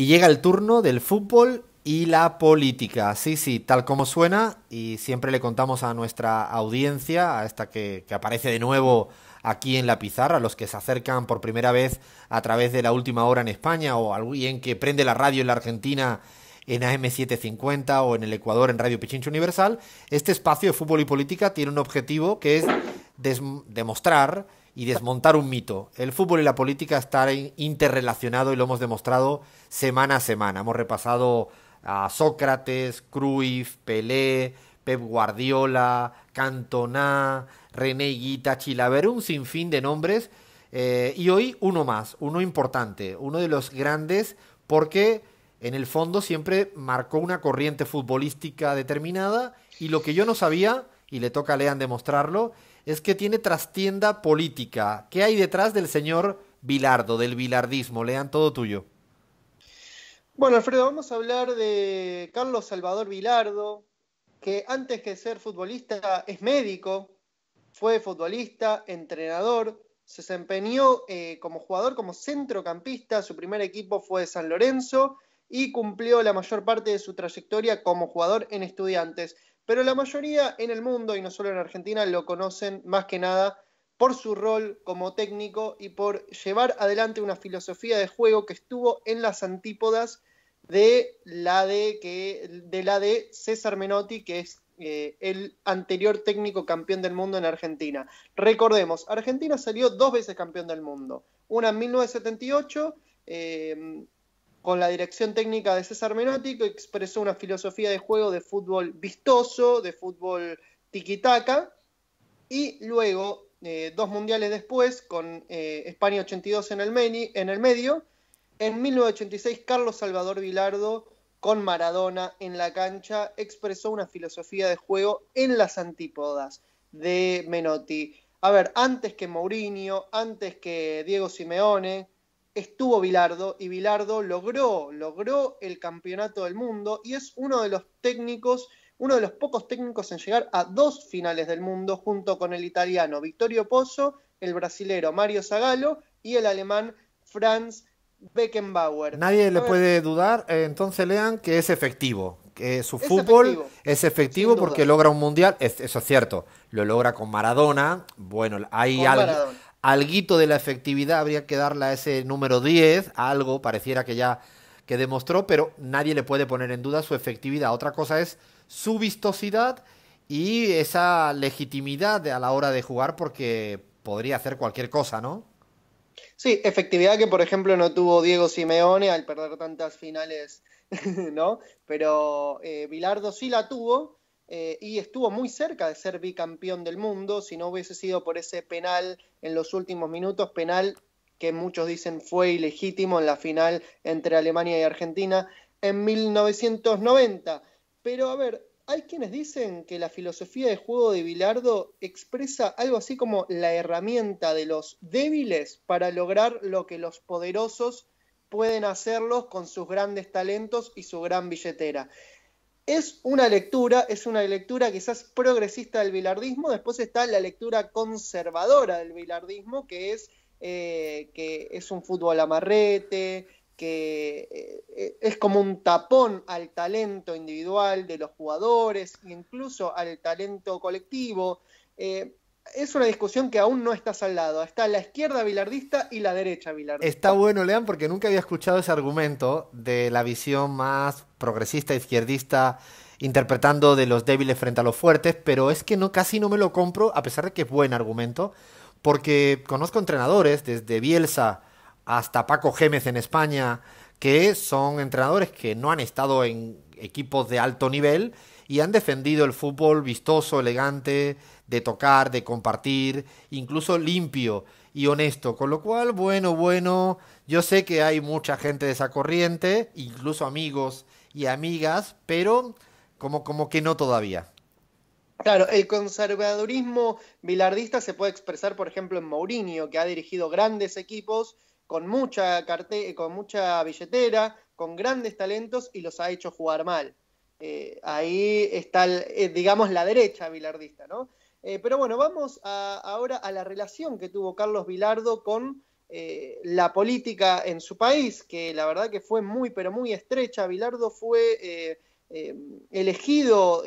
Y llega el turno del fútbol y la política. Sí, sí, tal como suena y siempre le contamos a nuestra audiencia, a esta que, aparece de nuevo aquí en la pizarra, los que se acercan por primera vez a través de la última hora en España o alguien que prende la radio en la Argentina en AM750 o en el Ecuador en Radio Pichincho Universal, este espacio de fútbol y política tiene un objetivo que es demostrar y desmontar un mito. El fútbol y la política están interrelacionados y lo hemos demostrado semana a semana. Hemos repasado a Sócrates, Cruyff, Pelé, Pep Guardiola, Cantona, René Guita, Chilaver, un sinfín de nombres. Eh, y hoy uno más, uno importante, uno de los grandes porque en el fondo siempre marcó una corriente futbolística determinada y lo que yo no sabía, y le toca a Lean demostrarlo, es que tiene trastienda política. ¿Qué hay detrás del señor Vilardo, del bilardismo? Lean todo tuyo. Bueno, Alfredo, vamos a hablar de Carlos Salvador Vilardo, que antes que ser futbolista es médico, fue futbolista, entrenador, se desempeñó eh, como jugador, como centrocampista, su primer equipo fue San Lorenzo y cumplió la mayor parte de su trayectoria como jugador en estudiantes. Pero la mayoría en el mundo, y no solo en Argentina, lo conocen más que nada por su rol como técnico y por llevar adelante una filosofía de juego que estuvo en las antípodas de la de, que, de, la de César Menotti, que es eh, el anterior técnico campeón del mundo en Argentina. Recordemos, Argentina salió dos veces campeón del mundo, una en 1978, con la dirección técnica de César Menotti, que expresó una filosofía de juego de fútbol vistoso, de fútbol tiquitaca, y luego, eh, dos mundiales después, con eh, España 82 en el, en el medio, en 1986 Carlos Salvador Vilardo con Maradona en la cancha expresó una filosofía de juego en las antípodas de Menotti. A ver, antes que Mourinho, antes que Diego Simeone, estuvo Bilardo y Bilardo logró, logró el campeonato del mundo y es uno de los técnicos, uno de los pocos técnicos en llegar a dos finales del mundo junto con el italiano Vittorio Pozzo, el brasilero Mario Zagallo y el alemán Franz Beckenbauer. Nadie le puede dudar, eh, entonces lean que es efectivo, que su fútbol es efectivo porque logra un mundial, eso es cierto, lo logra con Maradona, bueno, hay, algo, Alguito de la efectividad habría que darle a ese número 10, algo pareciera que ya que demostró, pero nadie le puede poner en duda su efectividad. Otra cosa es su vistosidad y esa legitimidad a la hora de jugar porque podría hacer cualquier cosa, ¿no? Sí, efectividad que por ejemplo no tuvo Diego Simeone al perder tantas finales, ¿no? Pero Vilardo eh, Bilardo sí la tuvo eh, y estuvo muy cerca de ser bicampeón del mundo si no hubiese sido por ese penal en los últimos minutos, penal que muchos dicen fue ilegítimo en la final entre Alemania y Argentina en 1990. Pero a ver, hay quienes dicen que la filosofía de juego de Bilardo expresa algo así como la herramienta de los débiles para lograr lo que los poderosos pueden hacerlos con sus grandes talentos y su gran billetera es una lectura, es una lectura quizás progresista del bilardismo, después está la lectura conservadora del bilardismo, que es eh, que es un fútbol amarrete, que eh, eh, es como un tapón al talento individual de los jugadores, incluso al talento colectivo es una discusión que aún no está lado. Está la izquierda bilardista y la derecha bilardista. Está bueno, Lean, porque nunca había escuchado ese argumento de la visión más progresista, izquierdista, interpretando de los débiles frente a los fuertes, pero es que no, casi no me lo compro, a pesar de que es buen argumento, porque conozco entrenadores, desde Bielsa hasta Paco Gémez en España, que son entrenadores que no han estado en equipos de alto nivel y han defendido el fútbol vistoso, elegante de tocar, de compartir, incluso limpio y honesto. Con lo cual, bueno, bueno, yo sé que hay mucha gente de esa corriente, incluso amigos y amigas, pero como, como que no todavía. Claro, el conservadurismo bilardista se puede expresar, por ejemplo, en Mourinho, que ha dirigido grandes equipos con mucha, carte con mucha billetera, con grandes talentos y los ha hecho jugar mal. Eh, ahí está, eh, digamos, la derecha bilardista, ¿no? Eh, pero bueno, vamos ahora a la relación que tuvo Carlos Vilardo con eh, la política en su país, que la verdad que fue muy, pero muy estrecha. Vilardo fue eh, elegido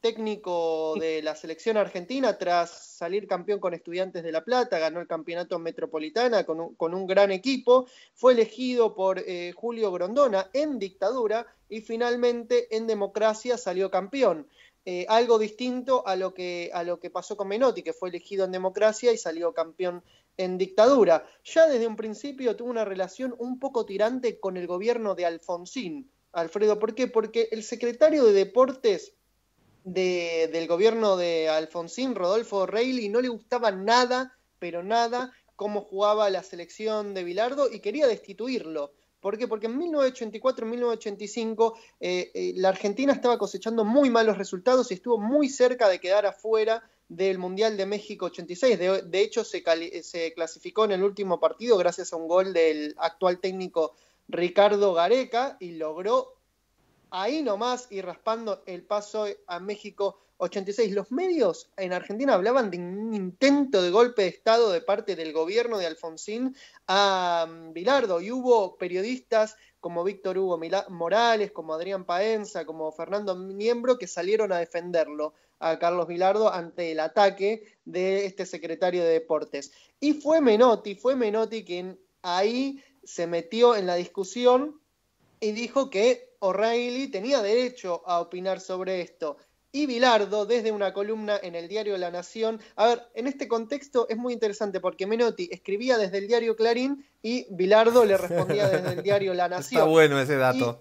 técnico de la selección argentina tras salir campeón con Estudiantes de La Plata, ganó el campeonato metropolitana con un, con un gran equipo, fue elegido por Julio Grondona en dictadura y finalmente en democracia salió campeón. Eh, algo distinto a lo, que, a lo que pasó con Menotti, que fue elegido en democracia y salió campeón en dictadura. Ya desde un principio tuvo una relación un poco tirante con el gobierno de Alfonsín. Alfredo, ¿por qué? Porque el secretario de Deportes del gobierno de Alfonsín, Rodolfo Reilly, no le gustaba nada, pero nada, cómo jugaba la selección de Bilardo y quería destituirlo. ¿Por qué? Porque en 1984, 1985, eh, eh, la Argentina estaba cosechando muy malos resultados y estuvo muy cerca de quedar afuera del Mundial de México 86. De, hecho, se clasificó en el último partido gracias a un gol del actual técnico Ricardo Gareca y logró ahí nomás y raspando el paso a México 86. Los medios en Argentina hablaban de un intento de golpe de Estado de parte del gobierno de Alfonsín a mm, Bilardo y hubo periodistas como Víctor Hugo Morales, como Adrián Paenza, como Fernando Miembro, que salieron a defenderlo a Carlos Bilardo ante el ataque de este secretario de Deportes. Y fue Menotti, fue Menotti quien ahí se metió en la discusión y dijo que O'Reilly tenía derecho a opinar sobre esto. Y Bilardo, desde una columna en el diario La Nación. A ver, en este contexto es muy interesante porque Menotti escribía desde el diario Clarín y Bilardo le respondía desde el diario La Nación. Está bueno ese dato.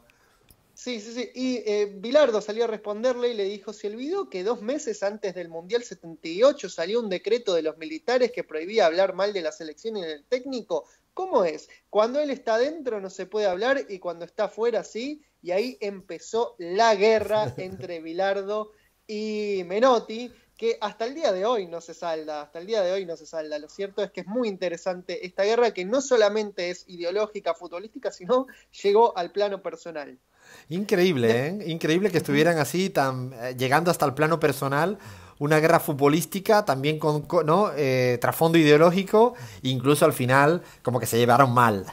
Sí, sí, sí. Y eh, Bilardo salió a responderle y le dijo, se olvidó que dos meses antes del Mundial 78 salió un decreto de los militares que prohibía hablar mal de la selección y del técnico. ¿Cómo es? Cuando él está dentro no se puede hablar y cuando está fuera sí y ahí empezó la guerra entre vilardo y Menotti, que hasta el día de hoy no se salda, hasta el día de hoy no se salda. Lo cierto es que es muy interesante esta guerra que no solamente es ideológica, futbolística, sino llegó al plano personal. Increíble, ¿eh? Increíble que estuvieran así, eh, llegando hasta el plano personal, una guerra futbolística, también con, eh, trasfondo ideológico, incluso al final como que se llevaron mal.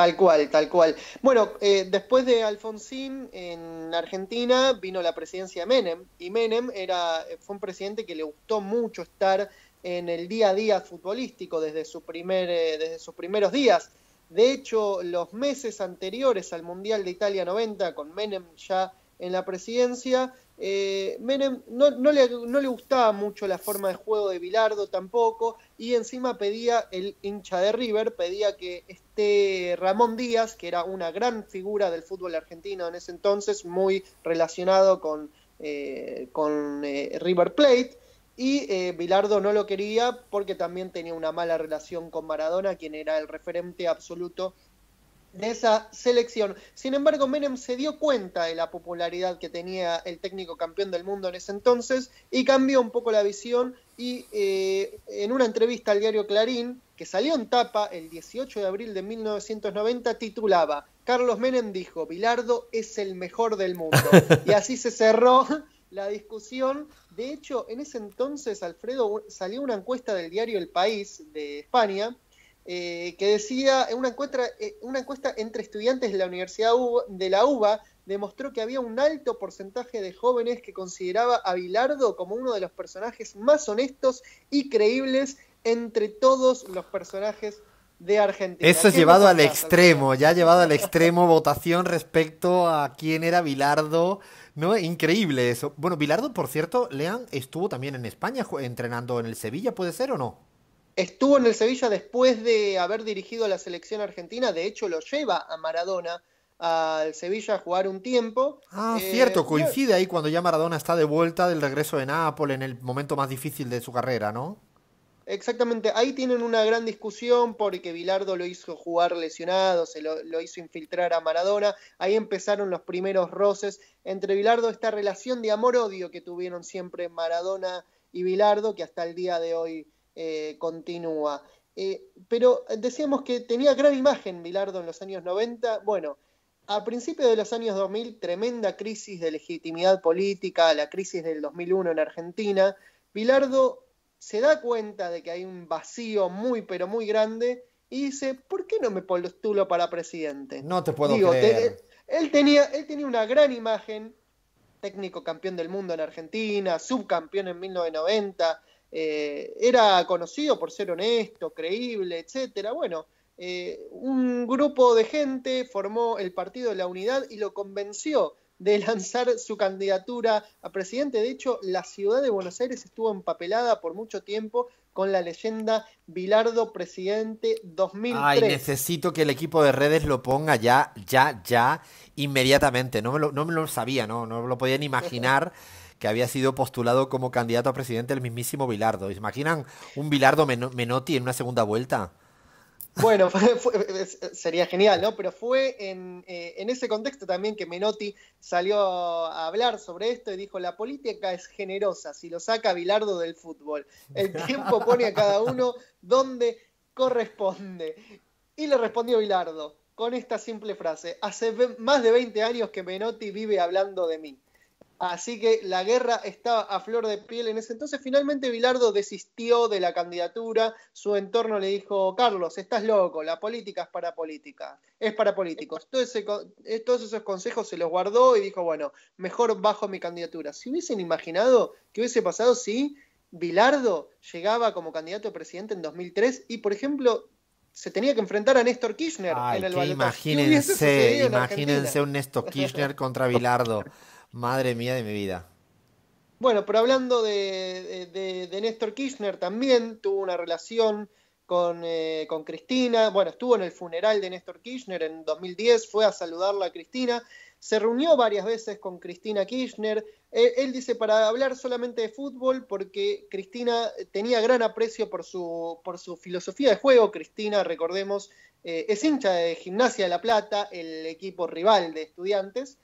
Tal cual, tal cual. Bueno, eh, después de Alfonsín en Argentina vino la presidencia de Menem y Menem era, eh, fue un presidente que le gustó mucho estar en el día a día futbolístico desde, su primer, eh, desde sus primeros días. De hecho, los meses anteriores al Mundial de Italia 90, con Menem ya en la presidencia, eh, no, le, gustaba mucho la forma de juego de Bilardo tampoco, y encima pedía, el hincha de River, pedía que este Ramón Díaz, que era una gran figura del fútbol argentino en ese entonces, muy relacionado con, eh, eh, River Plate, y eh, Bilardo no lo quería porque también tenía una mala relación con Maradona, quien era el referente absoluto de esa selección. Sin embargo, Menem se dio cuenta de la popularidad que tenía el técnico campeón del mundo en ese entonces y cambió un poco la visión y eh, en una entrevista al diario Clarín, que salió en tapa el 18 de abril de 1990, titulaba Carlos Menem dijo, Bilardo es el mejor del mundo. y así se cerró la discusión. De hecho, en ese entonces, Alfredo, salió una encuesta del diario El País de España eh, que decía, una, encuesta eh, una encuesta entre estudiantes de la Universidad de la UBA demostró que había un alto porcentaje de jóvenes que consideraba a Bilardo como uno de los personajes más honestos y creíbles entre todos los personajes de Argentina. Eso es llevado al extremo, ya ha llevado al extremo votación respecto a quién era Bilardo. No, increíble eso. Bueno, Bilardo, por cierto, Lean estuvo también en España entrenando en el Sevilla, ¿puede ser o no? estuvo en el Sevilla después de haber dirigido a la selección argentina, de hecho lo lleva a Maradona al Sevilla a jugar un tiempo. Ah, eh, cierto, coincide ahí cuando ya Maradona está de vuelta del regreso de Nápoles en el momento más difícil de su carrera, ¿no? Exactamente, ahí tienen una gran discusión porque Bilardo lo hizo jugar lesionado, se lo, lo, hizo infiltrar a Maradona, ahí empezaron los primeros roces entre Bilardo, esta relación de amor-odio que tuvieron siempre Maradona y Bilardo, que hasta el día de hoy eh, continúa. Eh, pero decíamos que tenía gran imagen Bilardo en los años 90. Bueno, a principios de los años 2000, tremenda crisis de legitimidad política, la crisis del 2001 en Argentina. Bilardo se da cuenta de que hay un vacío muy, pero muy grande y dice, ¿por qué no me postulo para presidente? No te puedo decir. Eh, él, tenía, él tenía una gran imagen, técnico campeón del mundo en Argentina, subcampeón en 1990, eh, era conocido por ser honesto, creíble, etcétera. Bueno, eh, un grupo de gente formó el Partido de la Unidad y lo convenció de lanzar su candidatura a presidente. De hecho, la ciudad de Buenos Aires estuvo empapelada por mucho tiempo con la leyenda Bilardo Presidente 2003. Ay, necesito que el equipo de redes lo ponga ya, ya, ya, inmediatamente. No me lo, no me lo sabía, no, no lo podían imaginar que había sido postulado como candidato a presidente el mismísimo Bilardo. ¿Se imaginan un Bilardo Menotti en una segunda vuelta? Bueno, sería genial, ¿no? Pero fue en, eh, en, ese contexto también que Menotti salió a hablar sobre esto y dijo, la política es generosa, si lo saca Bilardo del fútbol. El tiempo pone a cada uno donde corresponde. Y le respondió Bilardo con esta simple frase, hace más de 20 años que Menotti vive hablando de mí. Así que la guerra estaba a flor de piel en ese entonces. Finalmente Vilardo desistió de la candidatura. Su entorno le dijo, Carlos, estás loco, la política es para política, es para políticos. Eh, todos esos consejos se los guardó y dijo, bueno, mejor bajo mi candidatura. Si hubiesen imaginado que hubiese pasado si Vilardo llegaba como candidato a presidente en 2003 y, por ejemplo, se tenía que enfrentar a Néstor Kirchner en el Imagínense, imagínense un Néstor Kirchner contra Vilardo. Madre mía de mi vida. Bueno, pero hablando de, Néstor Kirchner, también tuvo una relación eh, con, Cristina. Bueno, estuvo en el funeral de Néstor Kirchner en 2010, fue a saludarla a Cristina. Se reunió varias veces con Cristina Kirchner. Eh, él dice para hablar solamente de fútbol porque Cristina tenía gran aprecio por su, por su filosofía de juego. Cristina, recordemos, eh, es hincha de Gimnasia de La Plata, el equipo rival de estudiantes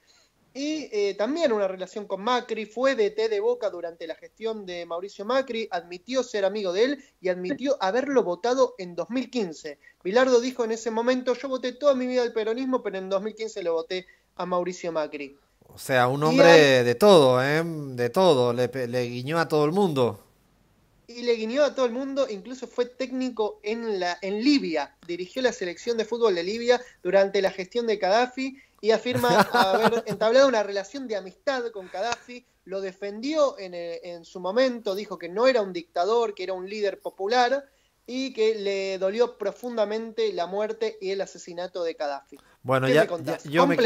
y eh, también una relación con Macri, fue de té de Boca durante la gestión de Mauricio Macri, admitió ser amigo de él y admitió haberlo votado en 2015. Pilardo dijo en ese momento, yo voté toda mi vida al peronismo, pero en 2015 lo voté a Mauricio Macri. O sea, un hombre de todo, ¿eh? de todo, le, le guiñó a todo el mundo y le guiñó a todo el mundo, incluso fue técnico en, la, en Libia, dirigió la selección de fútbol de Libia durante la gestión de Gaddafi y afirma haber entablado una relación de amistad con Gaddafi, lo defendió en, eh, en su momento, dijo que no era un dictador, que era un líder popular y que le dolió profundamente la muerte y el asesinato de Gaddafi. Bueno, ya, yo, me,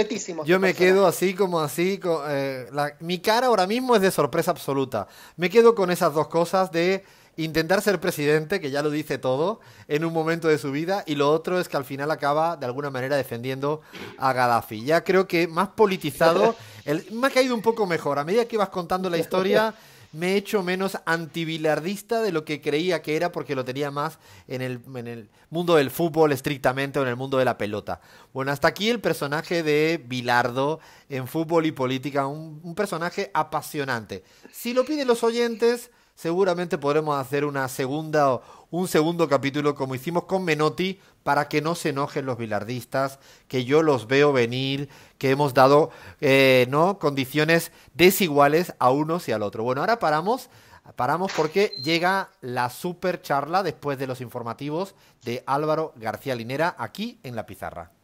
quedo así como así. Eh, mi cara ahora mismo es de sorpresa absoluta. Me quedo con esas dos cosas de intentar ser presidente, que ya lo dice todo, en un momento de su vida, y lo otro es que al final acaba de alguna manera defendiendo a Gaddafi. Ya creo que más politizado, el, me ha caído un poco mejor. A medida que vas contando la historia... me he hecho menos antibilardista de lo que creía que era porque lo tenía más en el, mundo del fútbol estrictamente o en el mundo de la pelota. Bueno, hasta aquí el personaje de Bilardo en fútbol y política, un personaje apasionante. Si lo piden los oyentes seguramente podremos hacer una segunda, un segundo capítulo como hicimos con Menotti para que no se enojen los bilardistas, que yo los veo venir, que hemos dado eh, ¿no? condiciones desiguales a unos y al otro. Bueno, ahora paramos. Paramos porque llega la super charla después de los informativos de Álvaro García Linera aquí en La Pizarra.